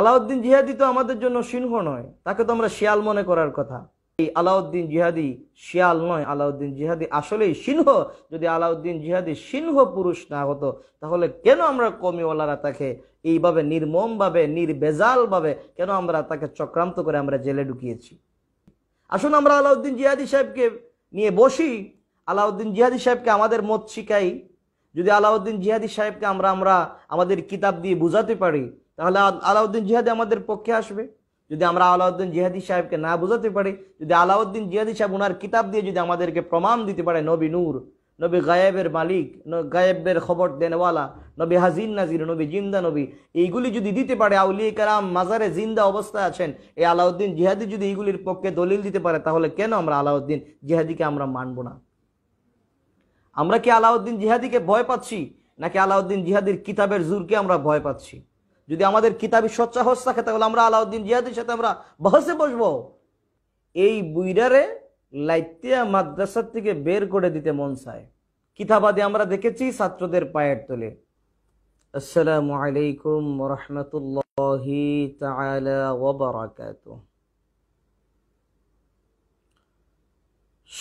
আলাউদ্দিন জিহাদি তো আমাদের জন্য সিংহ নয় তাকে তো আমরা শিয়াল মনে করার কথা এই আলাউদ্দিন জিহাদি শিয়াল নয় আলাউদ্দিন জিহাদি আসলেই সিংহ যদি আলাউদ্দিন জিহাদি সিংহ পুরুষ না হতো তাহলে কেন আমরা কমিওয়ালারা তাকে এইভাবে নির্মমভাবে নির্বেজালভাবে কেন আমরা তাকে চক্রান্ত করে আমরা জেলে ঢুকিয়েছি আসুন আমরা আলাউদ্দিন জিহাদি সাহেবকে নিয়ে বসি আলাউদ্দিন জিহাদি সাহেবকে আমাদের মত শিখাই যদি আলাউদ্দিন জিহাদি সাহেবকে আমরা আমরা আমাদের কিতাব দিয়ে বুঝাতে পারি তাহলে আলাউদ্দিন জিহাদি আমাদের পক্ষে আসবে যদি আমরা আলাউদ্দিন জিহাদি সাহেবকে না বোঝাতে পারি যদি আলাউদ্দিন জিহাদি সাহেব ওনার কিতাব দিয়ে যদি আমাদেরকে প্রমাণ দিতে পারে নবী নূর নবী গায়েবের মালিক গায়েবের খবর দেনওয়ালা নবী হাজিন নাজির নবী জিন্দা নবী এইগুলি যদি দিতে পারে আউলিয়ে কারাম মাজারে জিন্দা অবস্থায় আছেন এই আলাউদ্দিন জিহাদি যদি এইগুলির পক্ষে দলিল দিতে পারে তাহলে কেন আমরা আলাউদ্দিন জিহাদিকে আমরা মানব না আমরা কি আলাউদ্দিন জিহাদিকে ভয় পাচ্ছি নাকি আলাউদ্দিন জিহাদির কিতাবের জুরকে আমরা ভয় পাচ্ছি যদি আমাদের কিতাবী সচ্চা হস থাকে তাহলে আমরা আলাউদ্দিন জিয়াদের সাথে আমরা বহসে বসবো এই বুইরারে লাইতিয়া মাদ্রাসার থেকে বের করে দিতে মন চায় কিতাবাদে আমরা দেখেছি ছাত্রদের পায়ের তলে আসসালামু আলাইকুম রহমতুল্লাহি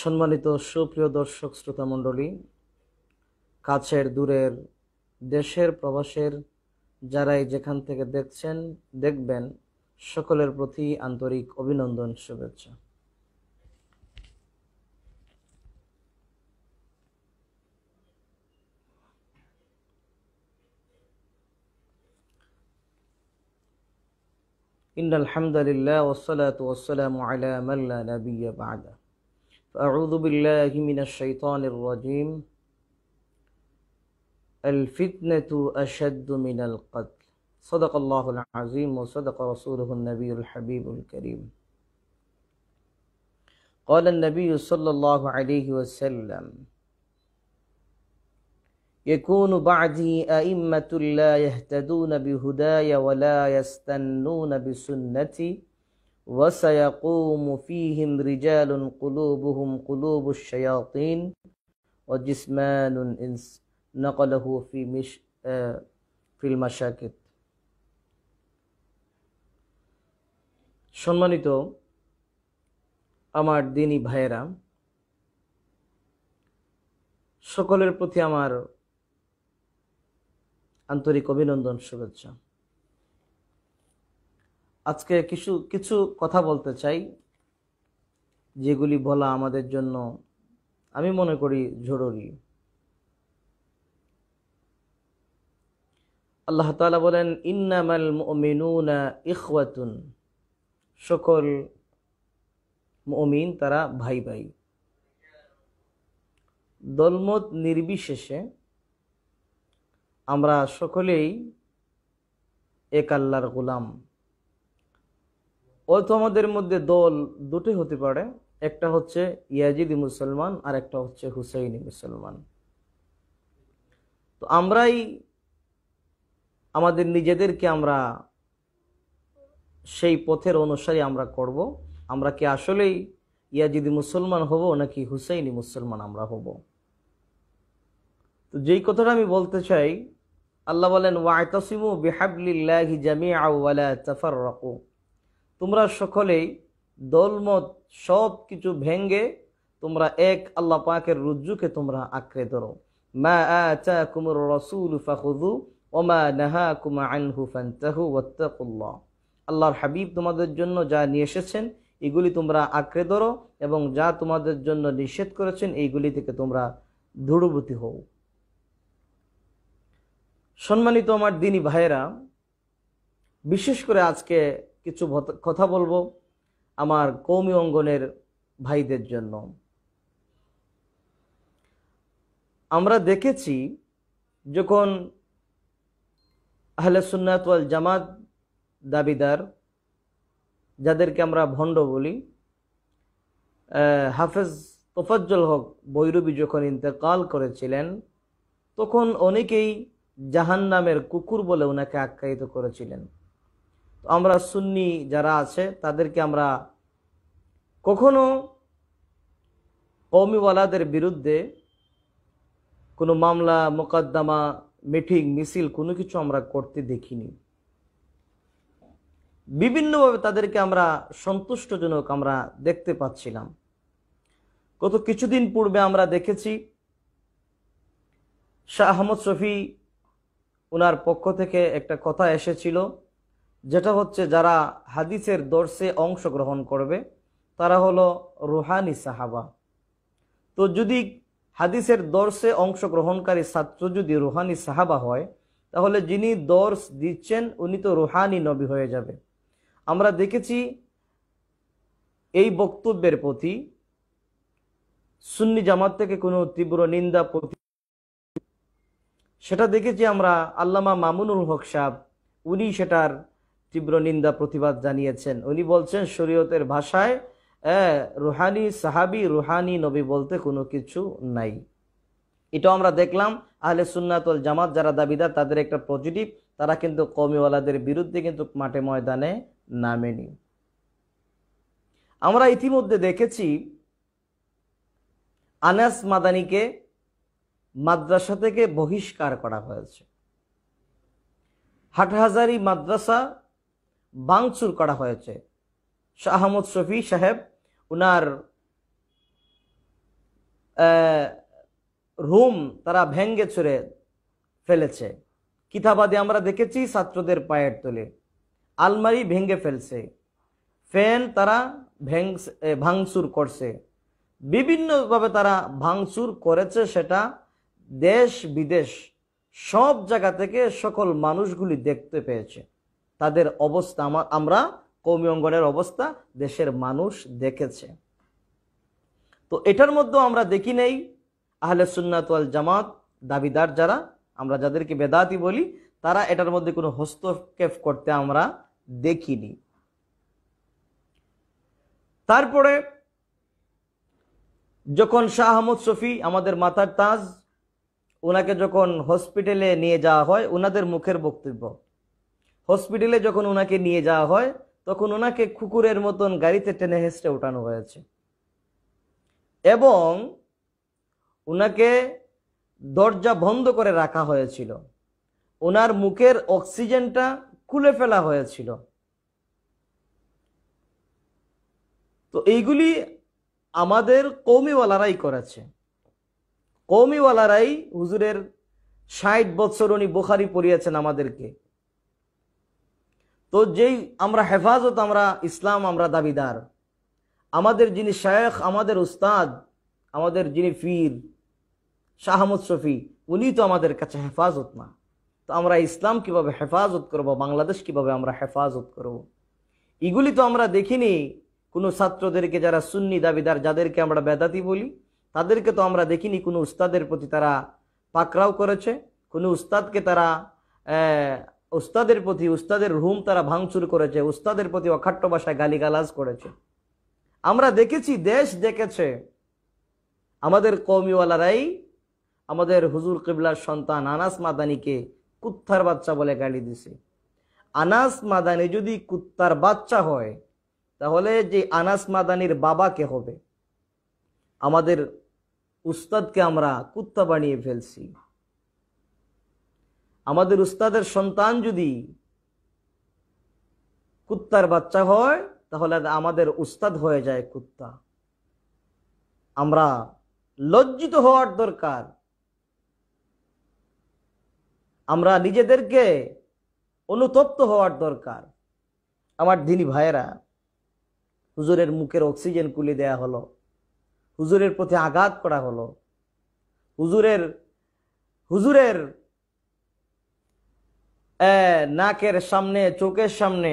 সম্মানিত সুপ্রিয় দর্শক শ্রোতা মণ্ডলী কাছের দূরের দেশের প্রবাসের যারাই যেখান থেকে দেখছেন দেখবেন সকলের প্রতি আন্তরিক অভিনন্দন শুভেচ্ছা ان الحمد لله والصلاه والسلام على من لا نبي بعده اعوذ بالله من الشيطان الرجيم الفتنة أشد من القتل صدق الله العظيم وصدق رسوله النبي الحبيب الكريم قال النبي صلى الله عليه وسلم يكون بعدي أئمة لا يهتدون بهداي ولا يستنون بسنتي وسيقوم فيهم رجال قلوبهم قلوب الشياطين وجسمان নকলহু ফি মিস ফিল মাসাকিদ সম্মানিত আমার দিনী ভাইয়েরা সকলের প্রতি আমার আন্তরিক অভিনন্দন শুভেচ্ছা আজকে কিছু কিছু কথা বলতে চাই যেগুলি বলা আমাদের জন্য আমি মনে করি জরুরি আল্লাহ তালা বলেন ইন্নামাল মিনুনা ইখওয়াতুন সকল মমিন তারা ভাই ভাই দলমত নির্বিশেষে আমরা সকলেই এক আল্লাহর গোলাম ও আমাদের মধ্যে দল দুটি হতে পারে একটা হচ্ছে ইয়াজিদি মুসলমান আর একটা হচ্ছে হুসাইনি মুসলমান তো আমরাই আমাদের নিজেদেরকে আমরা সেই পথের অনুসারে আমরা করব আমরা কি আসলেই ইয়াজিদি মুসলমান হব নাকি হুসাইনি মুসলমান আমরা হব তো যেই কথাটা আমি বলতে চাই আল্লাহ বলেন ওয়াইতাসিমু বেহাবলিল্লাহি জামি আউ্লা তাফার রকু তোমরা সকলেই দলমত সব কিছু ভেঙ্গে তোমরা এক আল্লাহ পাকের রুজ্জুকে তোমরা আঁকড়ে ধরো মা আচা কুমুর রসুল ফাহুদু ওমা নাহা কুমা আনহু ফান্তাহু ওয়াত্তাকুল্লাহ আল্লাহর হাবিব তোমাদের জন্য যা নিয়ে এসেছেন এগুলি তোমরা আঁকড়ে ধরো এবং যা তোমাদের জন্য নিষেধ করেছেন এইগুলি থেকে তোমরা দূরবতী হও সম্মানিত আমার দিনী ভাইয়েরা বিশেষ করে আজকে কিছু কথা বলবো আমার কৌমি অঙ্গনের ভাইদের জন্য আমরা দেখেছি যখন আহলে সুন্নাত ওয়াল জামাত দাবিদার যাদেরকে আমরা ভণ্ড বলি হাফেজ তোফাজ্জল হক বৈরবী যখন ইন্তেকাল করেছিলেন তখন অনেকেই জাহান নামের কুকুর বলে ওনাকে আখ্যায়িত করেছিলেন তো আমরা সুন্নি যারা আছে তাদেরকে আমরা কখনো কৌমিওয়ালাদের বিরুদ্ধে কোনো মামলা মোকদ্দমা মিটিং মিছিল কোনো কিছু আমরা করতে দেখিনি বিভিন্নভাবে তাদেরকে আমরা সন্তুষ্টজনক আমরা দেখতে পাচ্ছিলাম গত কিছুদিন পূর্বে আমরা দেখেছি শাহ আহমদ শফি ওনার পক্ষ থেকে একটা কথা এসেছিল যেটা হচ্ছে যারা হাদিসের দর্শে অংশগ্রহণ করবে তারা হলো রুহানি সাহাবা তো যদি হাদিসের দর্শে অংশগ্রহণকারী ছাত্র যদি রুহানি সাহাবা হয় তাহলে যিনি দর্শ দিচ্ছেন উনি তো রুহানি নবী হয়ে যাবে আমরা দেখেছি এই বক্তব্যের প্রতি সুন্নি জামাত থেকে কোনো তীব্র নিন্দা সেটা দেখেছি আমরা আল্লামা মামুনুল হক সাহ উনি সেটার তীব্র নিন্দা প্রতিবাদ জানিয়েছেন উনি বলছেন শরীয়তের ভাষায় হ্যাঁ রুহানি সাহাবি রুহানি নবী বলতে কোনো কিছু নাই এটা আমরা দেখলাম আহলে সুন্নাতল জামাত যারা দাবিদার তাদের একটা পজিটিভ তারা কিন্তু কমিওয়ালাদের বিরুদ্ধে কিন্তু মাঠে ময়দানে নামেনি আমরা ইতিমধ্যে দেখেছি আনাস মাদানিকে মাদ্রাসা থেকে বহিষ্কার করা হয়েছে হাটহাজারি মাদ্রাসা বাংচুর করা হয়েছে শাহ আহমদ শফি সাহেব উনার রুম তারা ভেঙ্গে চুরে ফেলেছে কিতাবাদে আমরা দেখেছি ছাত্রদের পায়ের তলে আলমারি ভেঙ্গে ফেলছে ফ্যান তারা ভাঙচুর করছে বিভিন্নভাবে তারা ভাঙচুর করেছে সেটা দেশ বিদেশ সব জায়গা থেকে সকল মানুষগুলি দেখতে পেয়েছে তাদের অবস্থা আমরা কৌমি অঙ্গনের অবস্থা দেশের মানুষ দেখেছে তো এটার মধ্যেও আমরা দেখি নেই আহলে সুন্নাত জামাত দাবিদার যারা আমরা যাদেরকে বেদাতি বলি তারা এটার মধ্যে কোনো হস্তক্ষেপ করতে আমরা দেখিনি তারপরে যখন শাহ আহমদ শফি আমাদের মাথার তাজ ওনাকে যখন হসপিটালে নিয়ে যাওয়া হয় ওনাদের মুখের বক্তব্য হসপিটালে যখন ওনাকে নিয়ে যাওয়া হয় তখন ওনাকে কুকুরের মতন গাড়িতে টেনে হেসড়ে উঠানো হয়েছে এবং ওনাকে দরজা বন্ধ করে রাখা হয়েছিল ওনার মুখের অক্সিজেনটা খুলে ফেলা হয়েছিল তো এইগুলি আমাদের কৌমিওয়ালারাই করেছে কৌমিওয়ালারাই হুজুরের ষাট বছর উনি বোখারি পড়িয়েছেন আমাদেরকে তো যেই আমরা হেফাজত আমরা ইসলাম আমরা দাবিদার আমাদের যিনি শেখ আমাদের উস্তাদ আমাদের যিনি ফির শাহমুদ শফি উনি তো আমাদের কাছে হেফাজত না তো আমরা ইসলাম কিভাবে হেফাজত করব বাংলাদেশ কিভাবে আমরা হেফাজত করব। এগুলি তো আমরা দেখিনি কোনো ছাত্রদেরকে যারা সুন্নি দাবিদার যাদেরকে আমরা বেদাতি বলি তাদেরকে তো আমরা দেখিনি কোনো উস্তাদের প্রতি তারা পাকরাও করেছে কোনো উস্তাদকে তারা উস্তাদের প্রতি উস্তাদের রুম তারা ভাঙচুর করেছে উস্তাদের প্রতি অখাট্য ভাষায় গালিগালাজ করেছে আমরা দেখেছি দেশ দেখেছে আমাদের কৌমিওয়ালারাই আমাদের হুজুর কিবলার সন্তান আনাস মাদানিকে কুত্তার বাচ্চা বলে গালি দিছে আনাস মাদানি যদি কুত্তার বাচ্চা হয় তাহলে যে আনাস মাদানির বাবাকে হবে আমাদের উস্তাদকে আমরা কুত্তা বানিয়ে ফেলছি আমাদের উস্তাদের সন্তান যদি কুত্তার বাচ্চা হয় তাহলে আমাদের উস্তাদ হয়ে যায় কুত্তা আমরা লজ্জিত হওয়ার দরকার আমরা নিজেদেরকে অনুতপ্ত হওয়ার দরকার আমার দিনী ভাইয়েরা হুজুরের মুখের অক্সিজেন কুলি দেয়া হলো হুজুরের প্রতি আঘাত করা হলো হুজুরের হুজুরের নাকের সামনে চোখের সামনে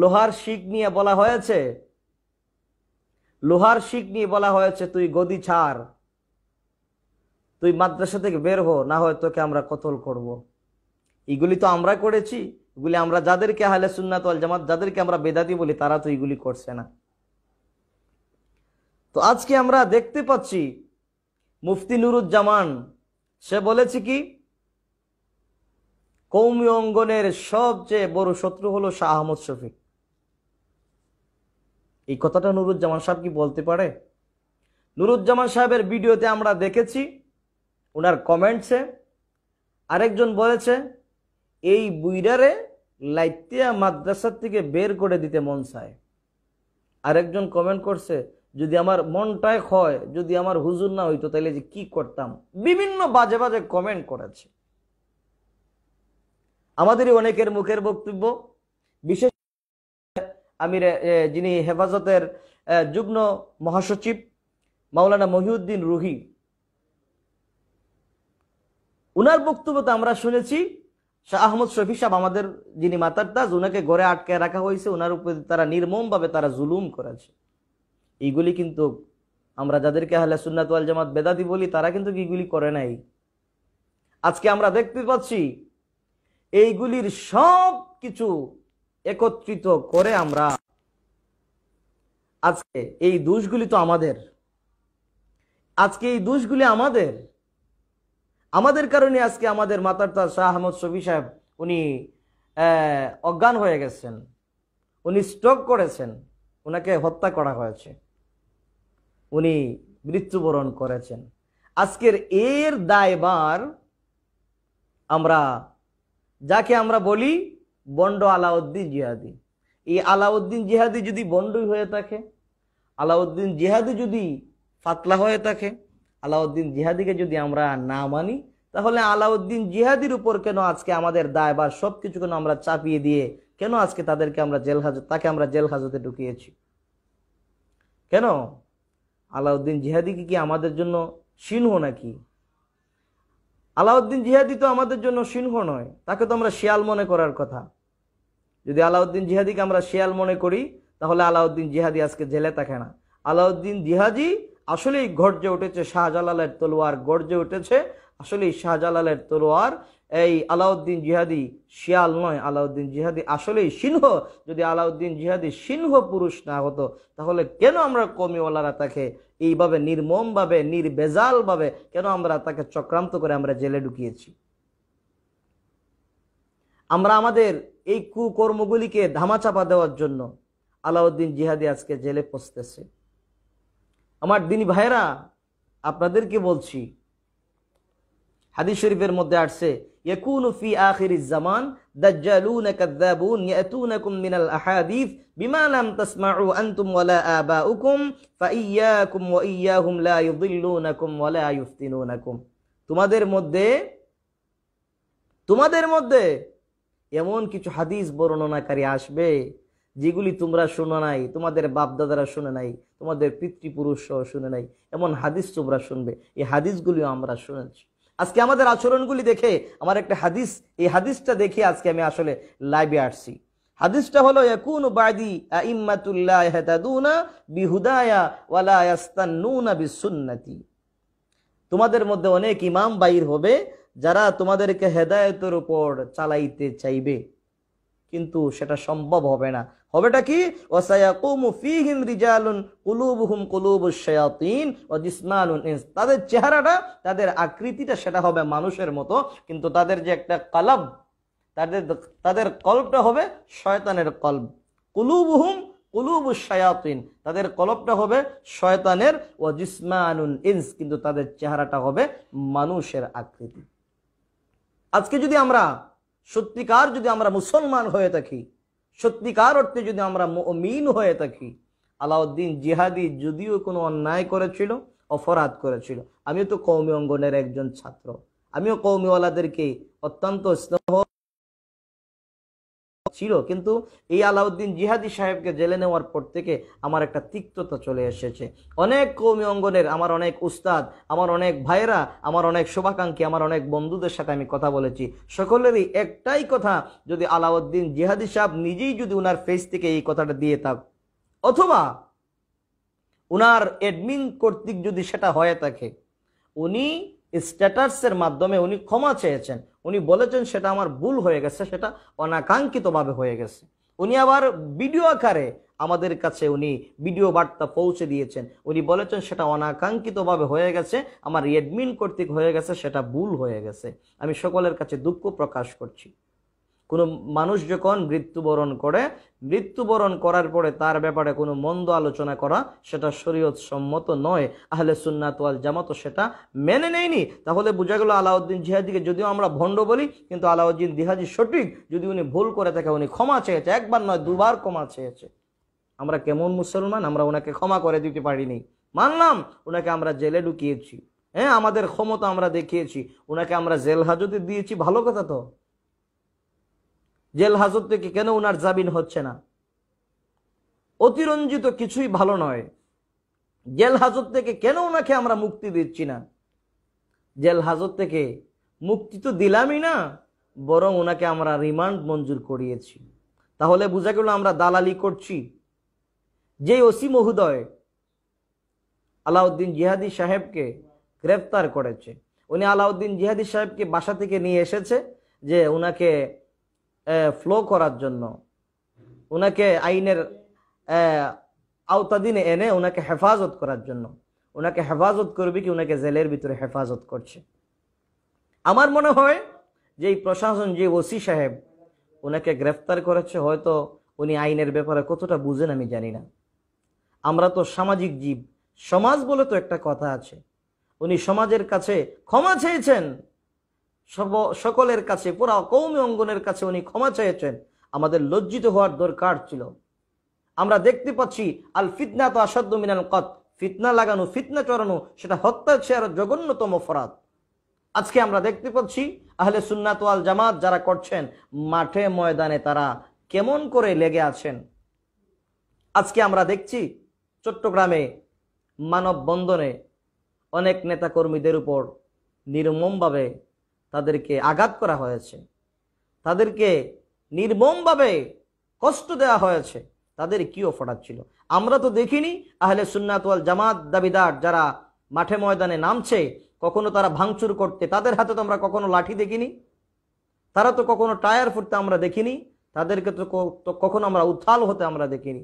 লোহার শিখ নিয়ে বলা হয়েছে লোহার শিখ নিয়ে বলা হয়েছে তুই গদি ছাড় তুই মাদ্রাসা থেকে বের হো না হয় তোকে আমরা কতল করব। এগুলি তো আমরা করেছি এগুলি আমরা যাদেরকে আহলে সুন্নাত জামাত যাদেরকে আমরা বেদাতি বলি তারা তো এগুলি করছে না তো আজকে আমরা দেখতে পাচ্ছি মুফতি নুরুজ্জামান সে বলেছে কি কৌমি অঙ্গনের সবচেয়ে বড় শত্রু হলো শাহ আহমদ শফিক এই কথাটা নুরুজ্জামান সাহেব কি বলতে পারে নুরুজ্জামান সাহেবের ভিডিওতে আমরা দেখেছি ওনার কমেন্টসে আরেকজন বলেছে এই বুইরারে লাইতিয়া মাদ্রাসার থেকে বের করে দিতে মন চায় আরেকজন কমেন্ট করছে যদি আমার মনটায় হয় যদি আমার হুজুর না হইতো তাহলে যে কি করতাম বিভিন্ন বাজে বাজে কমেন্ট করেছে আমাদেরই অনেকের মুখের বক্তব্য বিশেষ আমির যিনি হেফাজতের যুগ্ম মহাসচিব মাওলানা মহিউদ্দিন রুহি উনার বক্তব্য তো আমরা শুনেছি শাহ আহমদ শফি সাহেব আমাদের যিনি মাতার তাজ উনাকে ঘরে আটকে রাখা হয়েছে ওনার উপরে তারা নির্মমভাবে তারা জুলুম করেছে এইগুলি কিন্তু আমরা যাদেরকে হলে সুন্নাত জামাত বেদাতি বলি তারা কিন্তু এগুলি করে নাই আজকে আমরা দেখতে পাচ্ছি এইগুলির সব কিছু একত্রিত করে আমরা আজকে এই দোষগুলি তো আমাদের আজকে এই দোষগুলি আমাদের আমাদের কারণে আজকে আমাদের মাতার তার শাহ আহমদ শফি সাহেব উনি অজ্ঞান হয়ে গেছেন উনি স্ট্রোক করেছেন ওনাকে হত্যা করা হয়েছে উনি মৃত্যুবরণ করেছেন আজকের এর দায়বার আমরা যাকে আমরা বলি বন্ড আলাউদ্দিন জিহাদি এই আলাউদ্দিন জিহাদি যদি বন্ডই হয়ে থাকে আলাউদ্দিন জিহাদি যদি ফাতলা হয়ে থাকে আলাউদ্দিন জিহাদিকে যদি আমরা না মানি তাহলে আলাউদ্দিন জিহাদির উপর কেন আজকে আমাদের দায় বা সব কিছু কেন আমরা চাপিয়ে দিয়ে কেন আজকে তাদেরকে আমরা জেল হাজত তাকে আমরা জেল হাজতে ঢুকিয়েছি কেন আলাউদ্দিন জিহাদি কি আমাদের জন্য সিংহ নাকি আলাউদ্দিন জিহাদি তো আমাদের জন্য সিংহ নয় তাকে তো আমরা শিয়াল মনে করার কথা যদি আলাউদ্দিন জিহাদিকে আমরা শিয়াল মনে করি তাহলে আলাউদ্দিন জিহাদি আজকে জেলে থাকে না আলাউদ্দিন জিহাদি আসলেই গর্জে উঠেছে শাহজালালের তলোয়ার গর্জে উঠেছে আসলেই শাহজালালের তলোয়ার এই আলাউদ্দিন জিহাদি শিয়াল নয় আলাউদ্দিন জিহাদি আসলেই সিংহ যদি আলাউদ্দিন জিহাদি সিংহ পুরুষ না হতো তাহলে কেন আমরা কমিওয়ালারা তাকে এইভাবে নির্মমভাবে নির্বেজালভাবে কেন আমরা তাকে চক্রান্ত করে আমরা জেলে ঢুকিয়েছি আমরা আমাদের এই কুকর্মগুলিকে ধামাচাপা দেওয়ার জন্য আলাউদ্দিন জিহাদি আজকে জেলে পচতেছে আমার দিনী ভাইরা আপনাদেরকে বলছি হাদিস শরীফের মধ্যে আসছে তোমাদের মধ্যে তোমাদের মধ্যে এমন কিছু হাদিস বর্ণনাকারী আসবে যেগুলি তোমরা শোনো নাই তোমাদের বাপদাদারা শুনে নাই তোমাদের পিতৃপুরুষ সহ শুনে নাই এমন হাদিস তোমরা শুনবে এই হাদিসগুলিও আমরা শুনেছি আজকে আমাদের আচরণগুলি দেখে আমার একটা হাদিস এই হাদিসটা দেখে আজকে আমি আসলে লাইভে আসছি হাদিসটা হলো বিহুদায়া ওয়ালা তোমাদের মধ্যে অনেক ইমাম বাইর হবে যারা তোমাদেরকে হেদায়তের উপর চালাইতে চাইবে কিন্তু সেটা সম্ভব হবে না হবেটা কি তাদের চেহারাটা তাদের আকৃতিটা সেটা হবে মানুষের মতো কিন্তু তাদের যে একটা কলব তাদের তাদের কল্পটা হবে শয়তানের কল্প কুলুবহুম কুলুবুসায়াতিন তাদের কলপটা হবে শয়তানের ও জিসমানুন ইন্স কিন্তু তাদের চেহারাটা হবে মানুষের আকৃতি আজকে যদি আমরা সত্যিকার যদি আমরা মুসলমান হয়ে থাকি সত্যিকার অর্থে যদি আমরা মিন হয়ে থাকি আলাউদ্দিন জিহাদি যদিও কোনো অন্যায় করেছিল অপরাধ করেছিল আমিও তো কৌমি অঙ্গনের একজন ছাত্র আমিও কৌমিওয়ালাদেরকে অত্যন্ত স্নেহ ছিল কিন্তু এই আলাউদ্দিন জিহাদি সাহেবকে জেলে নেওয়ার পর থেকে আমার একটা তিক্ততা চলে এসেছে অনেক কৌমি অঙ্গনের আমার অনেক উস্তাদ আমার অনেক ভাইরা আমার অনেক শুভাকাঙ্ক্ষী আমার অনেক বন্ধুদের সাথে আমি কথা বলেছি সকলেরই একটাই কথা যদি আলাউদ্দিন জিহাদি সাহেব নিজেই যদি ওনার ফেস থেকে এই কথাটা দিয়ে থাক অথবা ওনার অ্যাডমিন কর্তৃক যদি সেটা হয়ে থাকে উনি স্ট্যাটাসের মাধ্যমে উনি ক্ষমা চেয়েছেন উনি বলেছেন সেটা আমার ভুল হয়ে গেছে সেটা অনাকাঙ্ক্ষিতভাবে হয়ে গেছে উনি আবার ভিডিও আকারে আমাদের কাছে উনি ভিডিও বার্তা পৌঁছে দিয়েছেন উনি বলেছেন সেটা অনাকাঙ্ক্ষিতভাবে হয়ে গেছে আমার এডমিন কর্তৃক হয়ে গেছে সেটা ভুল হয়ে গেছে আমি সকলের কাছে দুঃখ প্রকাশ করছি কোনো মানুষ যখন মৃত্যুবরণ করে মৃত্যুবরণ করার পরে তার ব্যাপারে কোনো মন্দ আলোচনা করা সেটা শরীয়ত সম্মত নয় আহলে ওয়াল জামাত সেটা মেনে নেয়নি তাহলে বোঝা গেল আলাউদ্দিন জিহাদিকে যদিও আমরা ভণ্ড বলি কিন্তু আলাউদ্দিন জিহাজি সঠিক যদি উনি ভুল করে থাকে উনি ক্ষমা চেয়েছে একবার নয় দুবার ক্ষমা চেয়েছে আমরা কেমন মুসলমান আমরা ওনাকে ক্ষমা করে দিতে পারিনি মানলাম ওনাকে আমরা জেলে ঢুকিয়েছি হ্যাঁ আমাদের ক্ষমতা আমরা দেখিয়েছি ওনাকে আমরা জেল হাজতে দিয়েছি ভালো কথা তো জেল হাজত থেকে কেন ওনার জামিন হচ্ছে না অতিরঞ্জিত কিছুই ভালো নয় জেল হাজত থেকে কেন ওনাকে আমরা মুক্তি দিচ্ছি না জেল হাজত থেকে মুক্তি তো দিলামই না বরং ওনাকে আমরা রিমান্ড মঞ্জুর করিয়েছি তাহলে বোঝা গেল আমরা দালালি করছি যে ওসি মহোদয় আলাউদ্দিন জিহাদি সাহেবকে গ্রেফতার করেছে উনি আলাউদ্দিন জিহাদি সাহেবকে বাসা থেকে নিয়ে এসেছে যে ওনাকে ফ্লো করার জন্য ওনাকে আইনের আওতাদিনে এনে ওনাকে হেফাজত করার জন্য ওনাকে হেফাজত করবে কি ওনাকে জেলের ভিতরে হেফাজত করছে আমার মনে হয় যে এই প্রশাসন যে ওসি সাহেব ওনাকে গ্রেফতার করেছে হয়তো উনি আইনের ব্যাপারে কতটা বুঝেন আমি জানি না আমরা তো সামাজিক জীব সমাজ বলে তো একটা কথা আছে উনি সমাজের কাছে ক্ষমা চেয়েছেন সব সকলের কাছে পুরা কৌমি অঙ্গনের কাছে উনি ক্ষমা চেয়েছেন আমাদের লজ্জিত হওয়ার দরকার ছিল আমরা দেখতে পাচ্ছি আল ফিতনা তো আসাদ্য মিনাল কত ফিতনা লাগানো ফিতনা চড়ানো সেটা হত্যা হচ্ছে আর জঘন্যতম ফরাত আজকে আমরা দেখতে পাচ্ছি আহলে সুন্নাত আল জামাত যারা করছেন মাঠে ময়দানে তারা কেমন করে লেগে আছেন আজকে আমরা দেখছি চট্টগ্রামে মানববন্ধনে অনেক নেতাকর্মীদের উপর নির্মমভাবে তাদেরকে আঘাত করা হয়েছে তাদেরকে নির্মমভাবে কষ্ট দেওয়া হয়েছে তাদের কি অপরাধ ছিল আমরা তো দেখিনি আহলে সুন্নাতওয়াল জামাত দাবিদার যারা মাঠে ময়দানে নামছে কখনো তারা ভাঙচুর করতে তাদের হাতে তো আমরা কখনো লাঠি দেখিনি তারা তো কখনো টায়ার ফুটতে আমরা দেখিনি তাদেরকে তো কখনো আমরা উত্থাল হতে আমরা দেখিনি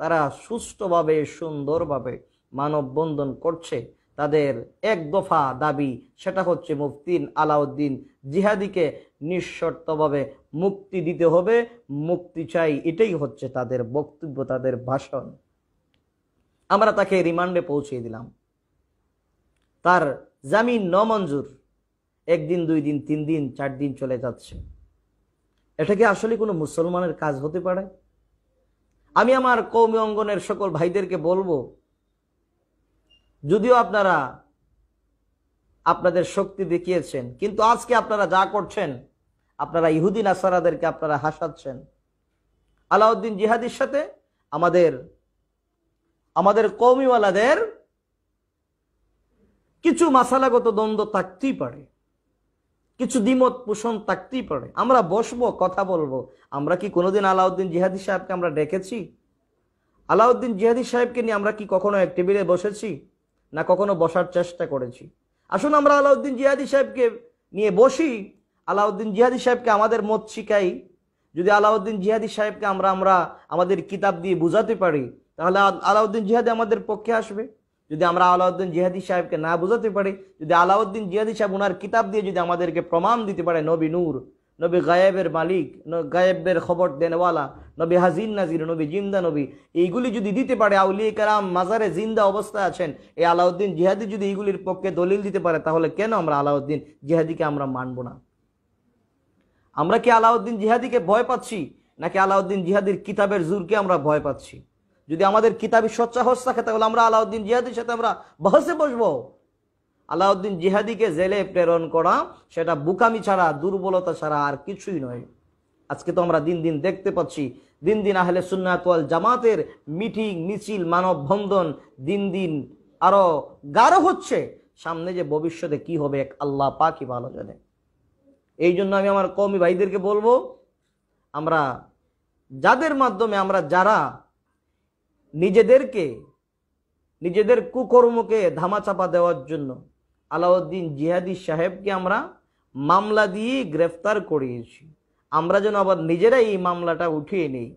তারা সুস্থভাবে সুন্দরভাবে মানববন্ধন করছে তাদের এক দফা দাবি সেটা হচ্ছে মুফতিন আলাউদ্দিন জিহাদিকে নিঃশর্তভাবে মুক্তি দিতে হবে মুক্তি চাই এটাই হচ্ছে তাদের বক্তব্য তাদের ভাষণ আমরা তাকে রিমান্ডে পৌঁছিয়ে দিলাম তার জামিন নমঞ্জুর একদিন দুই দিন তিন দিন চার দিন চলে যাচ্ছে এটা কি আসলে কোনো মুসলমানের কাজ হতে পারে আমি আমার কৌমি অঙ্গনের সকল ভাইদেরকে বলবো যদিও আপনারা আপনাদের শক্তি দেখিয়েছেন কিন্তু আজকে আপনারা যা করছেন আপনারা ইহুদিন আসারাদেরকে আপনারা হাসাচ্ছেন আলাউদ্দিন জিহাদির সাথে আমাদের আমাদের কৌমিওয়ালাদের কিছু মাসালাগত দ্বন্দ্ব থাকতেই পারে কিছু দ্বিমত পোষণ থাকতেই পারে আমরা বসবো কথা বলবো আমরা কি কোনোদিন আলাউদ্দিন জিহাদি সাহেবকে আমরা ডেকেছি আলাউদ্দিন জিহাদি সাহেবকে নিয়ে আমরা কি কখনো এক টেবিলে বসেছি না কখনো বসার চেষ্টা করেছি আসুন আমরা আলাউদ্দিন জিহাদি সাহেবকে নিয়ে বসি আলাউদ্দিন জিহাদি সাহেবকে আমাদের মত শিখাই যদি আলাউদ্দিন জিহাদি সাহেবকে আমরা আমরা আমাদের কিতাব দিয়ে বুঝাতে পারি তাহলে আলাউদ্দিন জিহাদি আমাদের পক্ষে আসবে যদি আমরা আলাউদ্দিন জিহাদি সাহেবকে না বুঝাতে পারি যদি আলাউদ্দিন জিহাদি সাহেব ওনার কিতাব দিয়ে যদি আমাদেরকে প্রমাণ দিতে পারে নবী নূর নবী গায়েবের মালিক গায়েবের খবর দেনওয়ালা নবী হাজিন নাজির নবী জিন্দা নবী এইগুলি যদি দিতে পারে আউলিয়া কারাম মাজারে জিন্দা অবস্থায় আছেন এই আলাউদ্দিন জিহাদি যদি এইগুলির পক্ষে দলিল দিতে পারে তাহলে কেন আমরা আলাউদ্দিন জিহাদিকে আমরা মানব না আমরা কি আলাউদ্দিন জিহাদিকে ভয় পাচ্ছি নাকি আলাউদ্দিন জিহাদির কিতাবের জুরকে আমরা ভয় পাচ্ছি যদি আমাদের কিতাবি সচ্চাহস থাকে তাহলে আমরা আলাউদ্দিন জিহাদির সাথে আমরা বহসে বসবো আলাউদ্দিন জিহাদিকে জেলে প্রেরণ করা সেটা বুকামি ছাড়া দুর্বলতা ছাড়া আর কিছুই নয় আজকে তো আমরা দিন দিন দেখতে পাচ্ছি দিন দিন আহলে সুন্নাতওয়াল জামাতের মিটিং মিছিল মানববন্ধন দিন দিন আরো গাঢ় হচ্ছে সামনে যে ভবিষ্যতে কি হবে এক আল্লাহ পাকি ভালো জানে এই জন্য আমি আমার কমি ভাইদেরকে বলবো আমরা যাদের মাধ্যমে আমরা যারা নিজেদেরকে নিজেদের কুকর্মকে ধামাচাপা দেওয়ার জন্য আলাউদ্দিন জিহাদি সাহেবকে আমরা মামলা দিয়ে গ্রেফতার করিয়েছি আমরা যেন আবার নিজেরাই এই মামলাটা উঠিয়ে নিই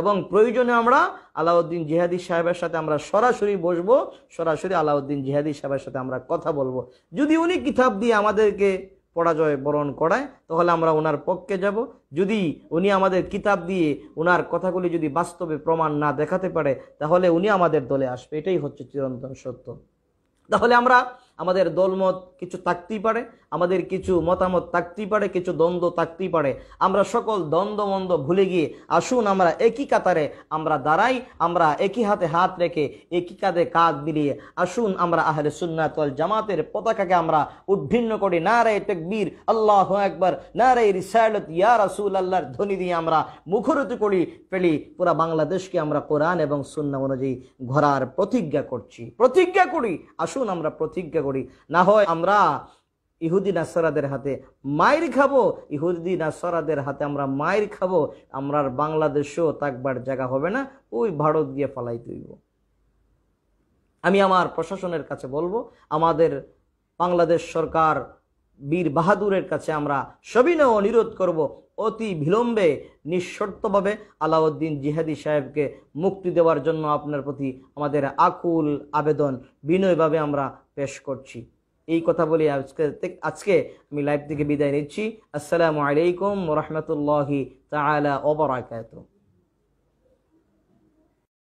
এবং প্রয়োজনে আমরা আলাউদ্দিন জিহাদি সাহেবের সাথে আমরা সরাসরি বসবো সরাসরি আলাউদ্দিন জিহাদি সাহেবের সাথে আমরা কথা বলবো যদি উনি কিতাব দিয়ে আমাদেরকে পরাজয় বরণ করায় তাহলে আমরা ওনার পক্ষে যাব যদি উনি আমাদের কিতাব দিয়ে ওনার কথাগুলি যদি বাস্তবে প্রমাণ না দেখাতে পারে তাহলে উনি আমাদের দলে আসবে এটাই হচ্ছে চিরন্তন সত্য তাহলে আমরা আমাদের দলমত কিছু থাকতেই পারে আমাদের কিছু মতামত থাকতেই পারে কিছু দ্বন্দ্ব থাকতেই পারে আমরা সকল দ্বন্দ্ব মন্দ ভুলে গিয়ে আসুন আমরা একই কাতারে আমরা দাঁড়াই আমরা একই হাতে হাত রেখে একই কাঁধে কাক মিলিয়ে আসুন আমরা আহলে সুন্নাতল জামাতের পতাকাকে আমরা উদ্ভিন্ন করি না রে তেকবীর আল্লাহ একবার না রে রিসায়লত ইয়া রাসুল আল্লাহর ধ্বনি দিয়ে আমরা মুখরিত করি ফেলি পুরা বাংলাদেশকে আমরা কোরআন এবং সুন্না অনুযায়ী ঘোরার প্রতিজ্ঞা করছি প্রতিজ্ঞা করি আসুন আমরা প্রতিজ্ঞা করি না হয় আমরা ইহুদি আসরাদের হাতে মায়ের খাবো ইহুদি আসরাদের হাতে আমরা মায়ের খাবো আমরা বাংলাদেশেও তাকবার জায়গা হবে না ওই ভারত গিয়ে ফালাই তুইব আমি আমার প্রশাসনের কাছে বলবো আমাদের বাংলাদেশ সরকার বীর বাহাদুরের কাছে আমরা সবিনয় অনুরোধ করব অতি বিলম্বে নিঃশর্তভাবে আলাউদ্দিন জিহাদি সাহেবকে মুক্তি দেওয়ার জন্য আপনার প্রতি আমাদের আকুল আবেদন বিনয়ভাবে আমরা পেশ করছি এই কথা বলি আজকে আজকে আমি লাইভ থেকে বিদায় নিচ্ছি আসসালামু আলাইকুম রহমতুল্লাহি তালা ওবরাকাত